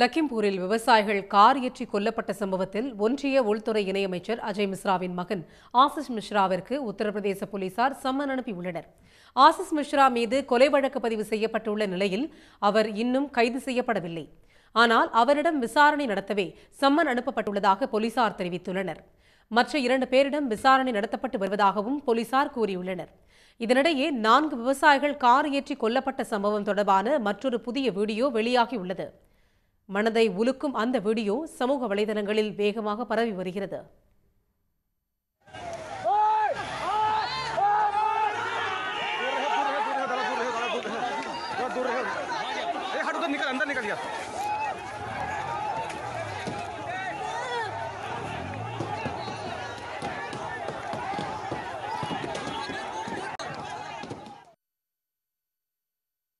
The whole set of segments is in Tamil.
லக்கிம்பூரில் விவசாயிகள் கார் ஏற்றி கொல்லப்பட்ட சம்பவத்தில் ஒன்றிய உள்துறை இணையமைச்சர் அஜய் மிஸ்ராவின் மகன் ஆசிஷ் மிஸ்ராவிற்கு உத்தரப்பிரதேச போலீசார் சம்மன் அனுப்பியுள்ளனர் ஆசிஷ் மிஸ்ரா மீது கொலை வழக்கு பதிவு செய்யப்பட்டுள்ள நிலையில் அவர் இன்னும் கைது செய்யப்படவில்லை ஆனால் அவரிடம் விசாரணை நடத்தவே சம்மன் அனுப்பப்பட்டுள்ளதாக போலீசார் தெரிவித்துள்ளனர் மற்ற இரண்டு பேரிடம் விசாரணை நடத்தப்பட்டு வருவதாகவும் போலீசார் கூறியுள்ளனர் இதனிடையே நான்கு விவசாயிகள் கார் ஏற்றி கொல்லப்பட்ட சம்பவம் தொடர்பான மற்றொரு புதிய வீடியோ வெளியாகியுள்ளது மனதை உலுக்கும் அந்த வீடியோ சமூக வலைதளங்களில் வேகமாக பரவி வருகிறது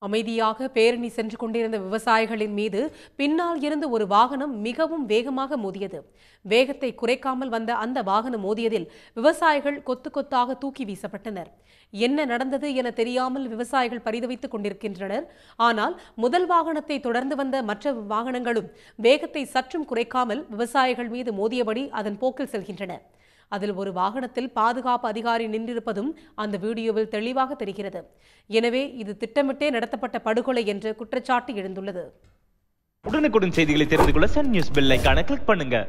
அமைதியாக பேரணி சென்று கொண்டிருந்த விவசாயிகளின் மீது பின்னால் இருந்து ஒரு வாகனம் மிகவும் வேகமாக மோதியது வேகத்தை குறைக்காமல் வந்த அந்த வாகனம் மோதியதில் விவசாயிகள் கொத்து கொத்தாக தூக்கி வீசப்பட்டனர் என்ன நடந்தது என தெரியாமல் விவசாயிகள் பரிதவித்துக் கொண்டிருக்கின்றனர் ஆனால் முதல் வாகனத்தை தொடர்ந்து வந்த மற்ற வாகனங்களும் வேகத்தை சற்றும் குறைக்காமல் விவசாயிகள் மீது மோதியபடி அதன் போக்கில் செல்கின்றன அதில் ஒரு வாகனத்தில் பாதுகாப்பு அதிகாரி நின்றிருப்பதும் அந்த வீடியோவில் தெளிவாக தெரிகிறது எனவே இது திட்டமிட்டே நடத்தப்பட்ட படுகொலை என்று குற்றச்சாட்டு எழுந்துள்ளது உடனுக்குடன் செய்திகளை தெரிந்து கொள்ள சன் நியூஸ் பெல் ஐக்கான கிளிக் பண்ணுங்க